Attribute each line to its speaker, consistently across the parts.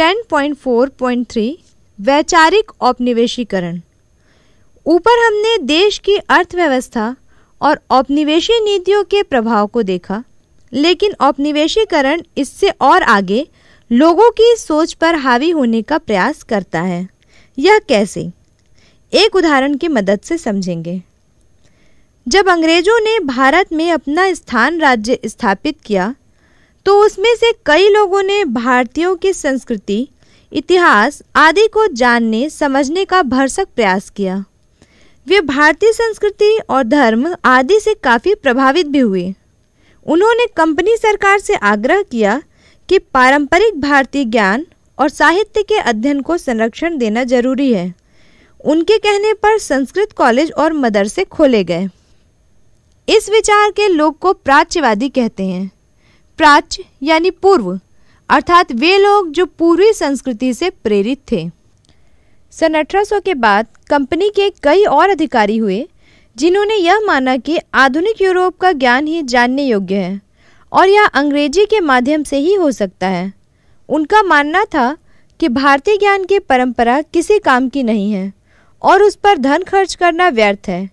Speaker 1: 10.4.3 वैचारिक औपनिवेशीकरण ऊपर हमने देश की अर्थव्यवस्था और औपनिवेशी नीतियों के प्रभाव को देखा लेकिन औपनिवेशीकरण इससे और आगे लोगों की सोच पर हावी होने का प्रयास करता है यह कैसे एक उदाहरण की मदद से समझेंगे जब अंग्रेज़ों ने भारत में अपना स्थान राज्य स्थापित किया तो उसमें से कई लोगों ने भारतीयों की संस्कृति इतिहास आदि को जानने समझने का भरसक प्रयास किया वे भारतीय संस्कृति और धर्म आदि से काफ़ी प्रभावित भी हुए उन्होंने कंपनी सरकार से आग्रह किया कि पारंपरिक भारतीय ज्ञान और साहित्य के अध्ययन को संरक्षण देना जरूरी है उनके कहने पर संस्कृत कॉलेज और मदरसे खोले गए इस विचार के लोग को प्राच्यवादी कहते हैं प्राच्य यानी पूर्व अर्थात वे लोग जो पूर्वी संस्कृति से प्रेरित थे सन अठारह के बाद कंपनी के कई और अधिकारी हुए जिन्होंने यह माना कि आधुनिक यूरोप का ज्ञान ही जानने योग्य है और यह अंग्रेजी के माध्यम से ही हो सकता है उनका मानना था कि भारतीय ज्ञान की परंपरा किसी काम की नहीं है और उस पर धन खर्च करना व्यर्थ है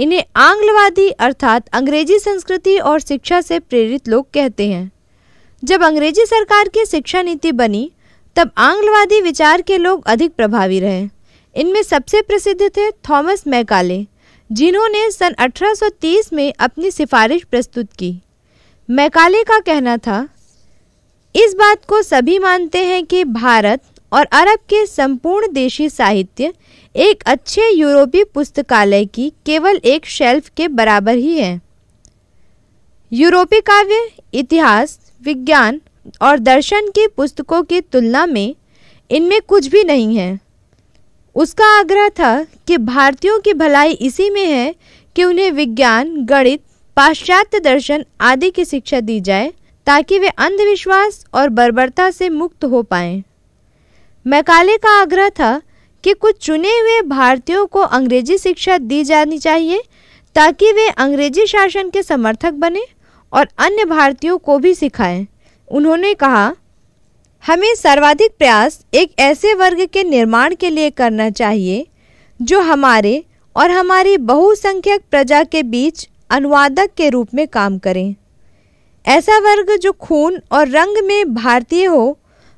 Speaker 1: इन्हें आंग्लवादी अर्थात अंग्रेजी संस्कृति और शिक्षा से प्रेरित लोग कहते हैं जब अंग्रेजी सरकार की शिक्षा नीति बनी तब आंग्लवादी विचार के लोग अधिक प्रभावी रहे इनमें सबसे प्रसिद्ध थे थॉमस मैकाले जिन्होंने सन 1830 में अपनी सिफारिश प्रस्तुत की मैकाले का कहना था इस बात को सभी मानते हैं कि भारत और अरब के संपूर्ण देशी साहित्य एक अच्छे यूरोपीय पुस्तकालय की केवल एक शेल्फ के बराबर ही है यूरोपीय काव्य इतिहास विज्ञान और दर्शन की पुस्तकों की तुलना में इनमें कुछ भी नहीं है उसका आग्रह था कि भारतीयों की भलाई इसी में है कि उन्हें विज्ञान गणित पाश्चात्य दर्शन आदि की शिक्षा दी जाए ताकि वे अंधविश्वास और बर्बरता से मुक्त हो पाएं मैकाले का आग्रह था कि कुछ चुने हुए भारतीयों को अंग्रेजी शिक्षा दी जानी चाहिए ताकि वे अंग्रेजी शासन के समर्थक बने और अन्य भारतीयों को भी सिखाएं उन्होंने कहा हमें सर्वाधिक प्रयास एक ऐसे वर्ग के निर्माण के लिए करना चाहिए जो हमारे और हमारी बहुसंख्यक प्रजा के बीच अनुवादक के रूप में काम करें ऐसा वर्ग जो खून और रंग में भारतीय हो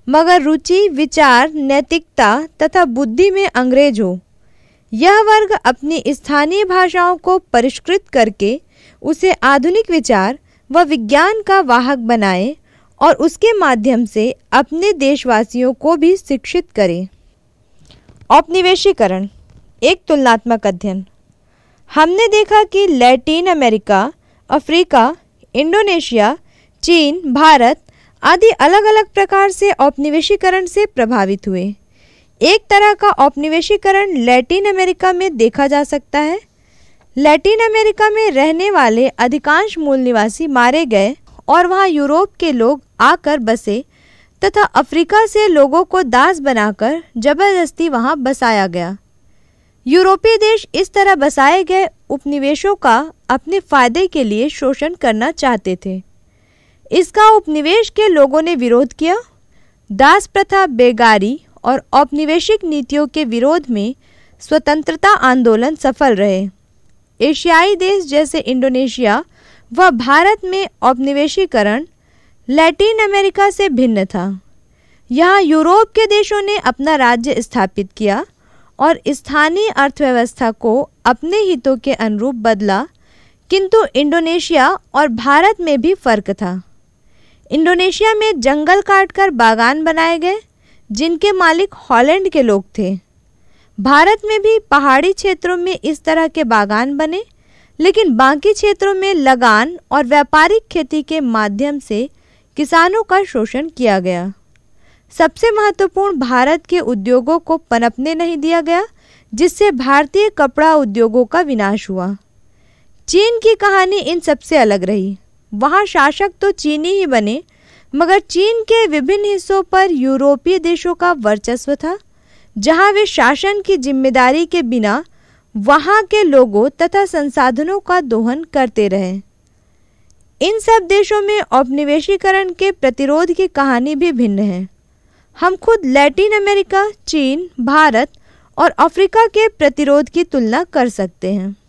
Speaker 1: मगर रुचि विचार नैतिकता तथा बुद्धि में अंग्रेज हो यह वर्ग अपनी स्थानीय भाषाओं को परिष्कृत करके उसे आधुनिक विचार व विज्ञान का वाहक बनाए और उसके माध्यम से अपने देशवासियों को भी शिक्षित करें औपनिवेशीकरण एक तुलनात्मक अध्ययन हमने देखा कि लैटिन अमेरिका अफ्रीका इंडोनेशिया चीन भारत आदि अलग अलग प्रकार से औपनिवेशीकरण से प्रभावित हुए एक तरह का औपनिवेशीकरण लैटिन अमेरिका में देखा जा सकता है लैटिन अमेरिका में रहने वाले अधिकांश मूल निवासी मारे गए और वहाँ यूरोप के लोग आकर बसे तथा अफ्रीका से लोगों को दास बनाकर जबरदस्ती वहाँ बसाया गया यूरोपीय देश इस तरह बसाए गए उपनिवेशों का अपने फायदे के लिए शोषण करना चाहते थे इसका उपनिवेश के लोगों ने विरोध किया दास प्रथा बेगारी और औपनिवेशिक नीतियों के विरोध में स्वतंत्रता आंदोलन सफल रहे एशियाई देश जैसे इंडोनेशिया व भारत में औपनिवेशीकरण लैटिन अमेरिका से भिन्न था यहाँ यूरोप के देशों ने अपना राज्य स्थापित किया और स्थानीय अर्थव्यवस्था को अपने हितों के अनुरूप बदला किंतु इंडोनेशिया और भारत में भी फर्क था इंडोनेशिया में जंगल काटकर बागान बनाए गए जिनके मालिक हॉलैंड के लोग थे भारत में भी पहाड़ी क्षेत्रों में इस तरह के बागान बने लेकिन बाकी क्षेत्रों में लगान और व्यापारिक खेती के माध्यम से किसानों का शोषण किया गया सबसे महत्वपूर्ण भारत के उद्योगों को पनपने नहीं दिया गया जिससे भारतीय कपड़ा उद्योगों का विनाश हुआ चीन की कहानी इन सबसे अलग रही वहाँ शासक तो चीनी ही बने मगर चीन के विभिन्न हिस्सों पर यूरोपीय देशों का वर्चस्व था जहाँ वे शासन की जिम्मेदारी के बिना वहाँ के लोगों तथा संसाधनों का दोहन करते रहे इन सब देशों में औपनिवेशीकरण के प्रतिरोध की कहानी भी भिन्न है हम खुद लैटिन अमेरिका चीन भारत और अफ्रीका के प्रतिरोध की तुलना कर सकते हैं